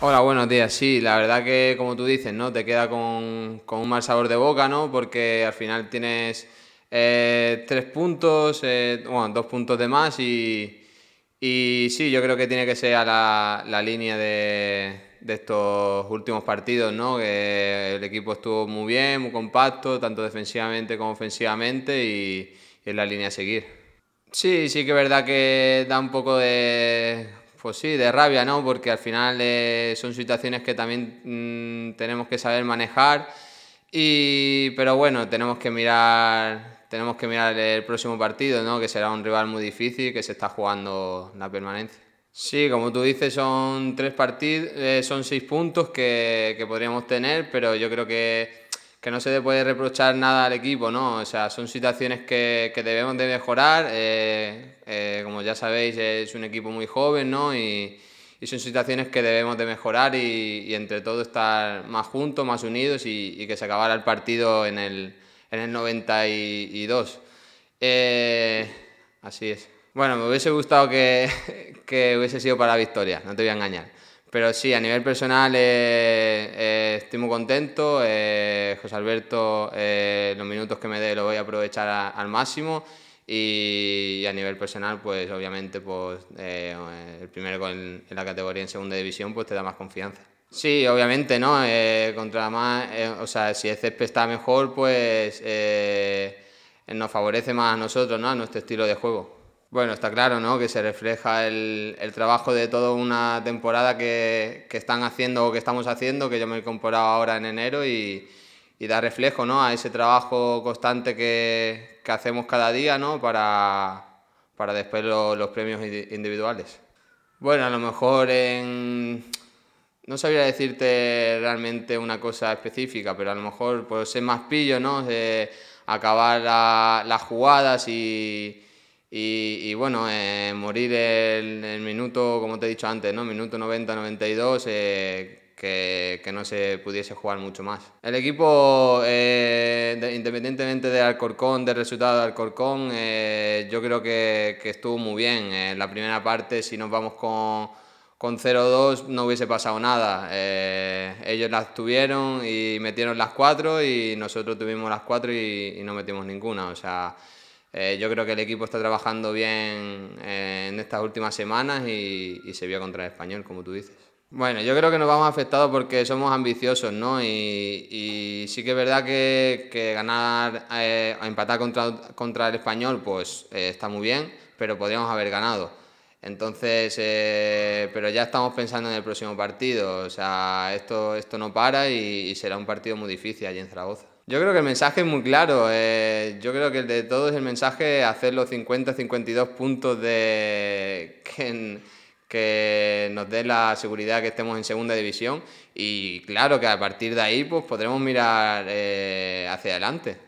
Hola, buenos días. Sí, la verdad que como tú dices, ¿no? Te queda con, un mal sabor de boca, ¿no? Porque al final tienes eh, tres puntos, eh, bueno, dos puntos de más y, y, sí, yo creo que tiene que ser la, la línea de, estos últimos partidos, ¿no? Que el equipo estuvo muy bien, muy compacto, tanto defensivamente como ofensivamente y, y es la línea a seguir. Sí, sí que es verdad que da un poco de pues sí, de rabia, ¿no? Porque al final eh, son situaciones que también mm, tenemos que saber manejar. pero bueno, tenemos que mirar, tenemos que mirar el próximo partido, ¿no? Que será un rival muy difícil, que se está jugando la permanencia. Sí, como tú dices, son tres partidos, eh, son seis puntos que podríamos tener, pero yo creo que que no se le puede reprochar nada al equipo, ¿no? O sea, son situaciones que, que debemos de mejorar. Eh, eh, como ya sabéis, es un equipo muy joven, ¿no? Y, son situaciones que debemos de mejorar y, entre todo estar más juntos, más unidos y, que se acabara el partido en el, en el 92. Eh, así es. Bueno, me hubiese gustado que, que hubiese sido para la victoria, no te voy a engañar. Pero sí, a nivel personal eh, eh, estoy muy contento. Eh, José Alberto, los minutos que me dé los voy a aprovechar al máximo. Y, a nivel personal, pues obviamente pues, el primer gol en, la categoría en segunda división pues te da más confianza. Sí, obviamente, ¿no? contra más, o sea, si el césped está mejor, pues nos favorece más a nosotros, ¿no? A nuestro estilo de juego. Bueno, está claro, ¿no? Que se refleja el, trabajo de toda una temporada que, están haciendo o que estamos haciendo, que yo me he incorporado ahora en enero y, y da reflejo, ¿no? A ese trabajo constante que, hacemos cada día, ¿no? Para, para después los premios individuales. Bueno, a lo mejor en... No sabría decirte realmente una cosa específica, pero a lo mejor pues, ser más pillo, ¿no? De eh, acabar las jugadas y y, y bueno, eh, morir el, el, minuto, como te he dicho antes, ¿no? Minuto 90-92, eh, que, que, no se pudiese jugar mucho más. El equipo, eh, independientemente del Alcorcón, resultado de Alcorcón, yo creo que, que, estuvo muy bien. En la primera parte, si nos vamos con con 0-2 no hubiese pasado nada. ellos las tuvieron y metieron las cuatro y nosotros tuvimos las cuatro y, y no metimos ninguna. O sea, eh, yo creo que el equipo está trabajando bien eh, en estas últimas semanas y, se vio contra el español, como tú dices. Bueno, yo creo que nos vamos afectados porque somos ambiciosos, ¿no? Y, sí que es verdad que, ganar, eh, empatar contra, contra el español, pues eh, está muy bien, pero podríamos haber ganado. Entonces, pero ya estamos pensando en el próximo partido, o sea, esto, esto no para y será un partido muy difícil allí en Zaragoza. Yo creo que el mensaje es muy claro. Eh, yo creo que el de es el mensaje hacer los 50, 52 puntos de que, nos dé la seguridad que estemos en segunda división. Y claro que a partir de ahí pues podremos mirar eh, hacia adelante.